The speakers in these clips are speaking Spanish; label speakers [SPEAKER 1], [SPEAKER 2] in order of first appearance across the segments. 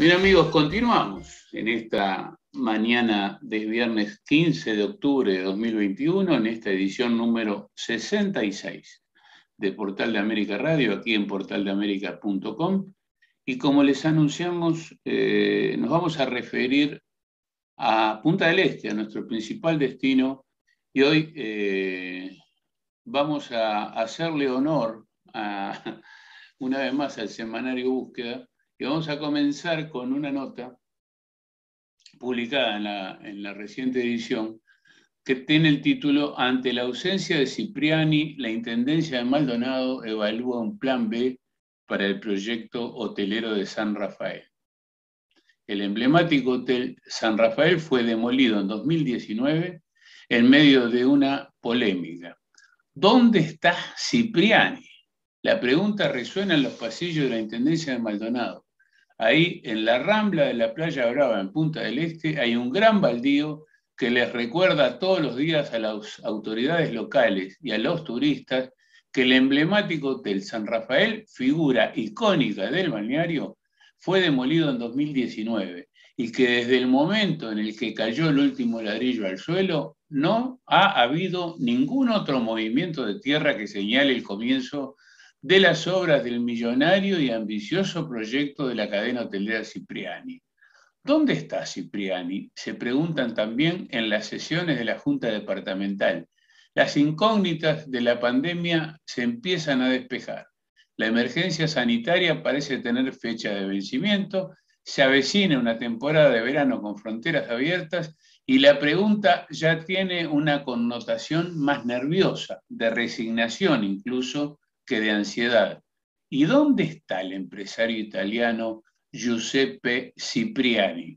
[SPEAKER 1] Bien amigos, continuamos en esta mañana de viernes 15 de octubre de 2021, en esta edición número 66 de Portal de América Radio, aquí en portaldeamerica.com. Y como les anunciamos, eh, nos vamos a referir a Punta del Este, a nuestro principal destino, y hoy eh, vamos a hacerle honor a, una vez más al semanario Búsqueda y vamos a comenzar con una nota publicada en la reciente edición que tiene el título Ante la ausencia de Cipriani, la Intendencia de Maldonado evalúa un plan B para el proyecto hotelero de San Rafael. El emblemático Hotel San Rafael fue demolido en 2019 en medio de una polémica. ¿Dónde está Cipriani? La pregunta resuena en los pasillos de la Intendencia de Maldonado. Ahí en la rambla de la playa Brava, en Punta del Este, hay un gran baldío que les recuerda todos los días a las autoridades locales y a los turistas que el emblemático Hotel San Rafael, figura icónica del balneario, fue demolido en 2019 y que desde el momento en el que cayó el último ladrillo al suelo, no ha habido ningún otro movimiento de tierra que señale el comienzo de las obras del millonario y ambicioso proyecto de la cadena hotelera Cipriani. ¿Dónde está Cipriani? Se preguntan también en las sesiones de la Junta Departamental. Las incógnitas de la pandemia se empiezan a despejar. La emergencia sanitaria parece tener fecha de vencimiento, se avecina una temporada de verano con fronteras abiertas y la pregunta ya tiene una connotación más nerviosa, de resignación incluso, de ansiedad. ¿Y dónde está el empresario italiano Giuseppe Cipriani?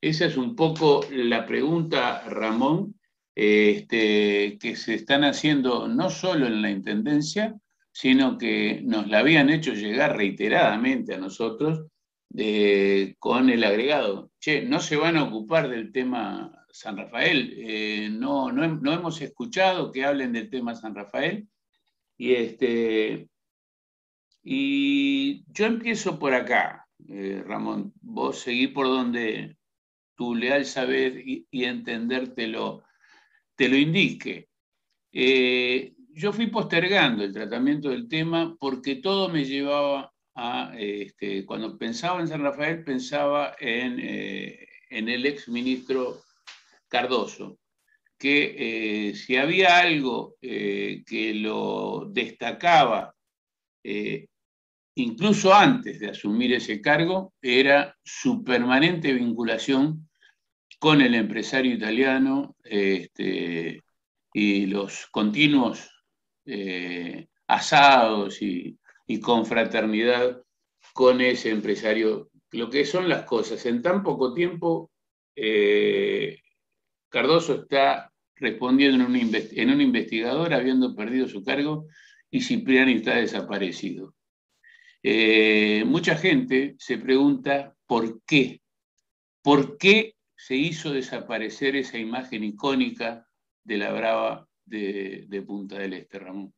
[SPEAKER 1] Esa es un poco la pregunta, Ramón, este, que se están haciendo no solo en la Intendencia, sino que nos la habían hecho llegar reiteradamente a nosotros eh, con el agregado, che, no se van a ocupar del tema San Rafael, eh, no, no hemos escuchado que hablen del tema San Rafael, y, este, y yo empiezo por acá, eh, Ramón. Vos seguí por donde tu leal saber y, entender te lo, te lo indique. Eh, yo fui postergando el tratamiento del tema porque todo me llevaba a, este, cuando pensaba en San Rafael, pensaba en, el eh, en el exministro Cardoso que eh, si había algo eh, que lo destacaba, eh, incluso antes de asumir ese cargo, era su permanente vinculación con el empresario italiano este, y los continuos asados y, y confraternidad con ese empresario. Lo que son las cosas, en tan poco tiempo, Cardoso está respondiendo en un, investigador habiendo perdido su cargo y Cipriani está desaparecido. Eh, mucha gente se pregunta por qué, por qué se hizo desaparecer esa imagen icónica de la brava de, Punta del Este, Ramón.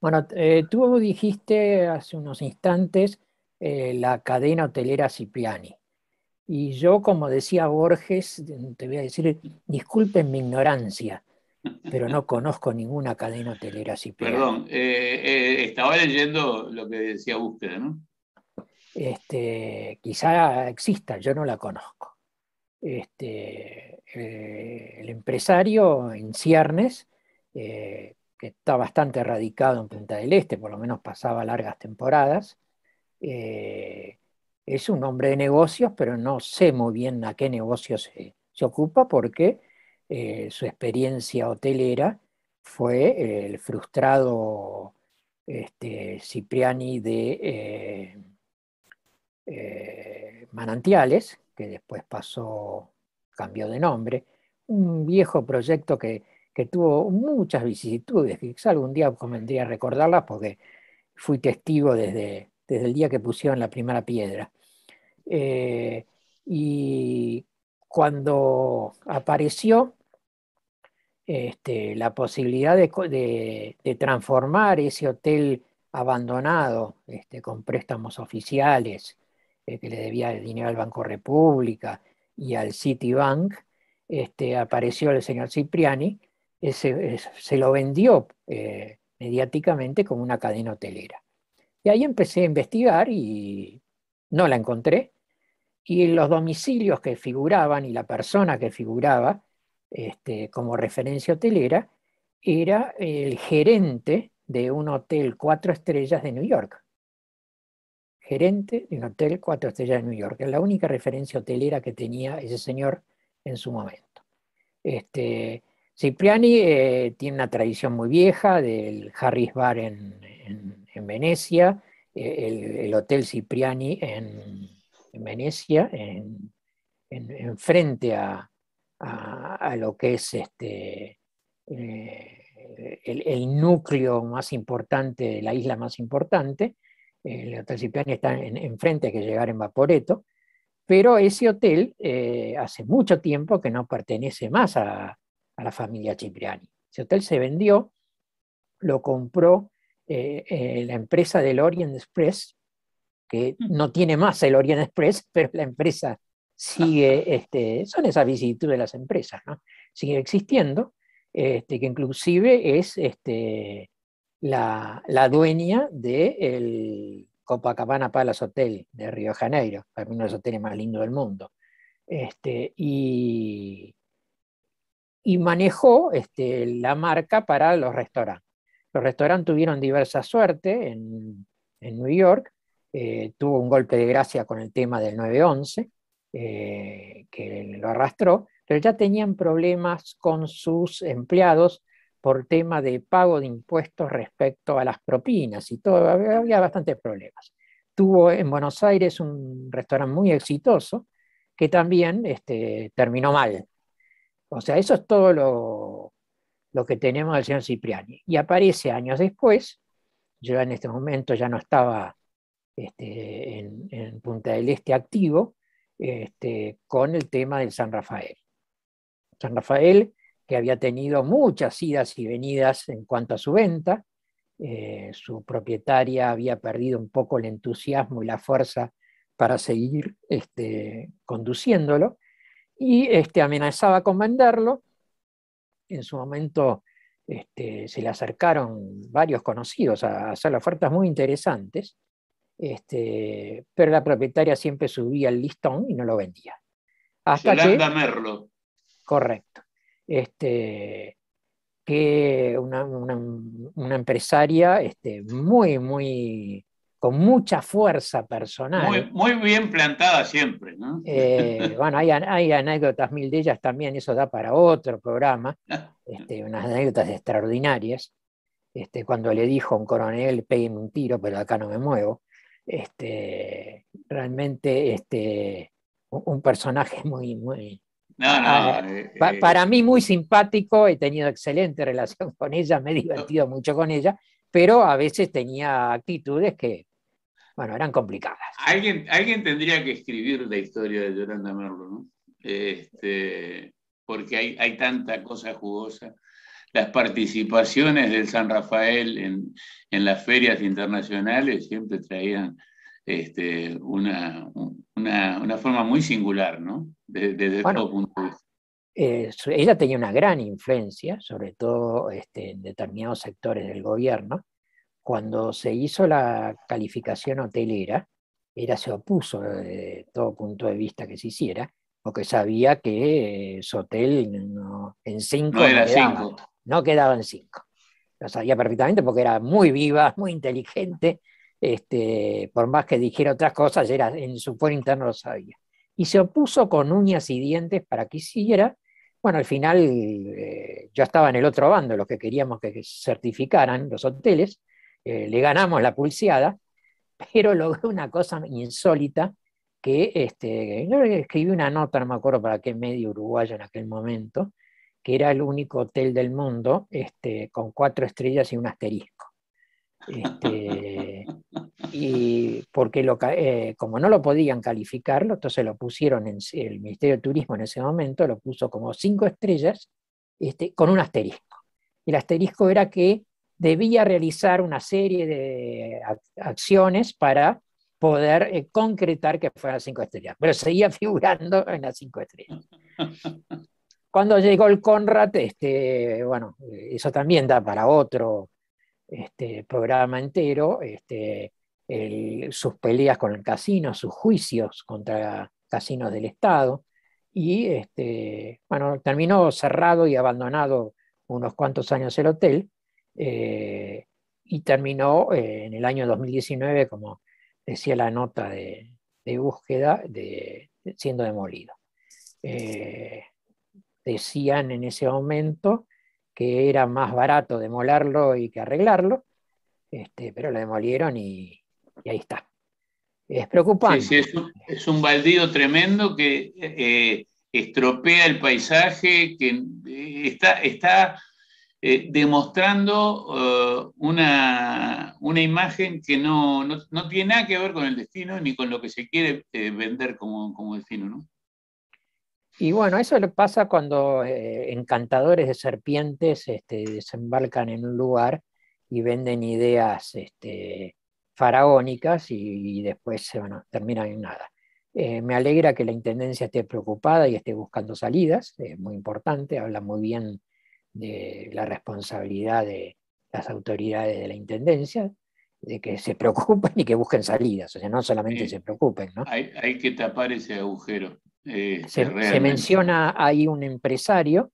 [SPEAKER 2] Bueno, eh, tú dijiste hace unos instantes eh, la cadena hotelera Cipriani. Y yo, como decía Borges, te voy a decir, disculpen mi ignorancia, pero no conozco ninguna cadena hotelera así.
[SPEAKER 1] Perdón, eh, eh, estaba leyendo lo que decía usted, ¿no?
[SPEAKER 2] Este, quizá exista, yo no la conozco. Este, eh, el empresario en ciernes, que está bastante radicado en Punta del Este, por lo menos pasaba largas temporadas, es un hombre de negocios, pero no sé muy bien a qué negocio se, ocupa porque eh, su experiencia hotelera fue eh, el frustrado este, Cipriani de eh, Manantiales, que después pasó, cambió de nombre, un viejo proyecto que, tuvo muchas vicisitudes, quizás algún día convendría recordarlas porque fui testigo desde desde el día que pusieron la primera piedra. Eh, y cuando apareció este, la posibilidad de, transformar ese hotel abandonado este, con préstamos oficiales eh, que le debía el dinero al Banco República y al Citibank, este, apareció el señor Cipriani, se lo vendió eh, mediáticamente como una cadena hotelera. Y ahí empecé a investigar y no la encontré. Y los domicilios que figuraban y la persona que figuraba este, como referencia hotelera era el gerente de un hotel cuatro estrellas de New York. Gerente de un hotel cuatro estrellas de New York. Es la única referencia hotelera que tenía ese señor en su momento. Este, Cipriani eh, tiene una tradición muy vieja del Harris Bar en en Venecia, eh, el, Hotel Cipriani en, Venecia, en, frente a, lo que es este, eh, el, núcleo más importante la isla más importante. El Hotel Cipriani está enfrente, hay que llegar en Vaporeto. Pero ese hotel eh, hace mucho tiempo que no pertenece más a, a la familia Cipriani. Ese hotel se vendió, lo compró eh, eh, la empresa del Orient Express, que mm. no tiene más el Orient Express, pero la empresa sigue, ah. este, son esas vicisitudes de las empresas, ¿no? sigue existiendo, este, que inclusive es este, la, dueña del Copacabana Palace Hotel de Río de Janeiro, para mí uno de los hoteles más lindos del mundo. Este, y, y manejó este, la marca para los restaurantes. Los restaurantes tuvieron diversa suerte en, New York. Eh, tuvo un golpe de gracia con el tema del 9-11, eh, que lo arrastró, pero ya tenían problemas con sus empleados por tema de pago de impuestos respecto a las propinas y todo, había bastantes problemas. Tuvo en Buenos Aires un restaurante muy exitoso que también este, terminó mal. O sea, eso es todo lo lo que tenemos del señor Cipriani. Y aparece años después, yo en este momento ya no estaba este, en, Punta del Este activo, este, con el tema del San Rafael. San Rafael, que había tenido muchas idas y venidas en cuanto a su venta, eh, su propietaria había perdido un poco el entusiasmo y la fuerza para seguir este, conduciéndolo, y este, amenazaba con venderlo, en su momento este, se le acercaron varios conocidos a, hacer ofertas muy interesantes, este, pero la propietaria siempre subía el listón y no lo vendía. Hasta Merlo. Correcto. Este, que una, empresaria este, muy, muy con mucha fuerza personal. Muy,
[SPEAKER 1] bien plantada siempre, ¿no? Eh,
[SPEAKER 2] bueno, hay, anécdotas mil de ellas también, eso da para otro programa, este, unas anécdotas extraordinarias. Este, cuando le dijo a un coronel, pégame un tiro, pero acá no me muevo. Este, realmente este, un, personaje muy, muy, no, ah, eh, eh. para mí muy simpático, he tenido excelente relación con ella, me he divertido mucho con ella, pero a veces tenía actitudes que bueno, eran complicadas.
[SPEAKER 1] Alguien, alguien tendría que escribir la historia de Yolanda Merlo, ¿no? Este, porque hay, tanta cosa jugosa. Las participaciones del San Rafael en, las ferias internacionales siempre traían este, una, una, forma muy singular, ¿no? Desde, todo punto de vista.
[SPEAKER 2] Eh, ella tenía una gran influencia, sobre todo este, en determinados sectores del gobierno, cuando se hizo la calificación hotelera, era, se opuso de eh, todo punto de vista que se hiciera, porque sabía que eh, su hotel en cinco no, era quedaba, en cinco. Lo sabía perfectamente porque era muy viva, muy inteligente, este, por más que dijera otras cosas, era, en su fuero interno lo sabía. Y se opuso con uñas y dientes para que hiciera. Bueno, al final eh, yo estaba en el otro bando, los que queríamos que certificaran los hoteles, eh, le ganamos la pulseada, pero logré una cosa insólita que este, yo escribí una nota, no me acuerdo para qué medio uruguayo en aquel momento, que era el único hotel del mundo este, con cuatro estrellas y un asterisco. Este, y porque eh, como no lo podían calificarlo, entonces lo pusieron en el Ministerio de Turismo en ese momento, lo puso como cinco estrellas este, con un asterisco. El asterisco era que debía realizar una serie de acciones para poder eh, concretar que fuera cinco estrellas, pero seguía figurando en las cinco estrellas. Cuando llegó el Conrad, este, bueno, eso también da para otro este, programa entero, este, sus peleas con el casino, sus juicios contra casinos del Estado, y este, bueno, terminó cerrado y abandonado unos cuantos años el hotel, eh, y terminó eh, en el año 2019, como decía la nota de, búsqueda, de, siendo demolido. Eh, decían en ese momento que era más barato demolarlo y que arreglarlo, este, pero lo demolieron y, ahí está.
[SPEAKER 1] Es preocupante. es, un, baldío tremendo que estropea el paisaje, que está, está eh, demostrando eh, una, imagen que no, tiene nada que ver con el destino ni con lo que se quiere eh, vender como, destino,
[SPEAKER 2] Y bueno, eso le pasa cuando encantadores de serpientes este, desembarcan en un lugar y venden ideas este, faraónicas y, después bueno, terminan en nada. me alegra que la Intendencia esté preocupada y esté buscando salidas, es muy importante, habla muy bien de la responsabilidad de las autoridades de la Intendencia, de que se preocupen y que busquen salidas, o sea, no solamente se preocupen.
[SPEAKER 1] ¿no? Hay, que tapar ese agujero. Este, se,
[SPEAKER 2] menciona ahí un empresario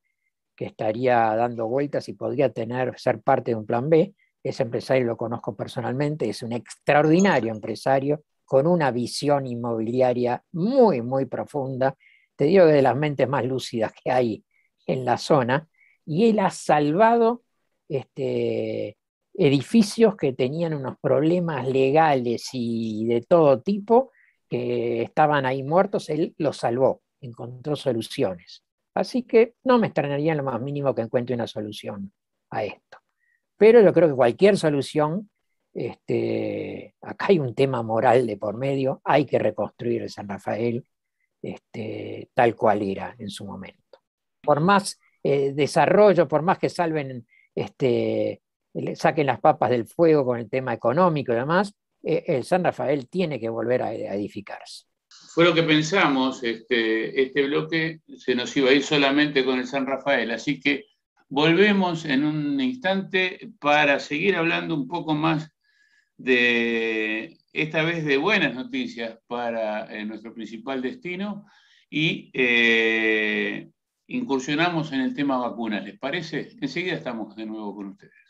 [SPEAKER 2] que estaría dando vueltas y podría tener, ser parte de un plan B. Ese empresario lo conozco personalmente, es un extraordinario empresario con una visión inmobiliaria muy, muy profunda. Te digo que de las mentes más lúcidas que hay en la zona, y él ha salvado este, edificios que tenían unos problemas legales y de todo tipo, que estaban ahí muertos, él los salvó, encontró soluciones. Así que no me extrañaría en lo más mínimo que encuentre una solución a esto. Pero yo creo que cualquier solución, este, acá hay un tema moral de por medio, hay que reconstruir el San Rafael este, tal cual era en su momento. Por más eh, desarrollo, por más que salven, este, saquen las papas del fuego con el tema económico y demás, eh, el San Rafael tiene que volver a, edificarse.
[SPEAKER 1] Fue lo que pensamos, este, este bloque se nos iba a ir solamente con el San Rafael, así que volvemos en un instante para seguir hablando un poco más de, esta vez de buenas noticias para eh, nuestro principal destino y incursionamos en el tema vacunas, ¿les parece? Enseguida estamos de nuevo con ustedes.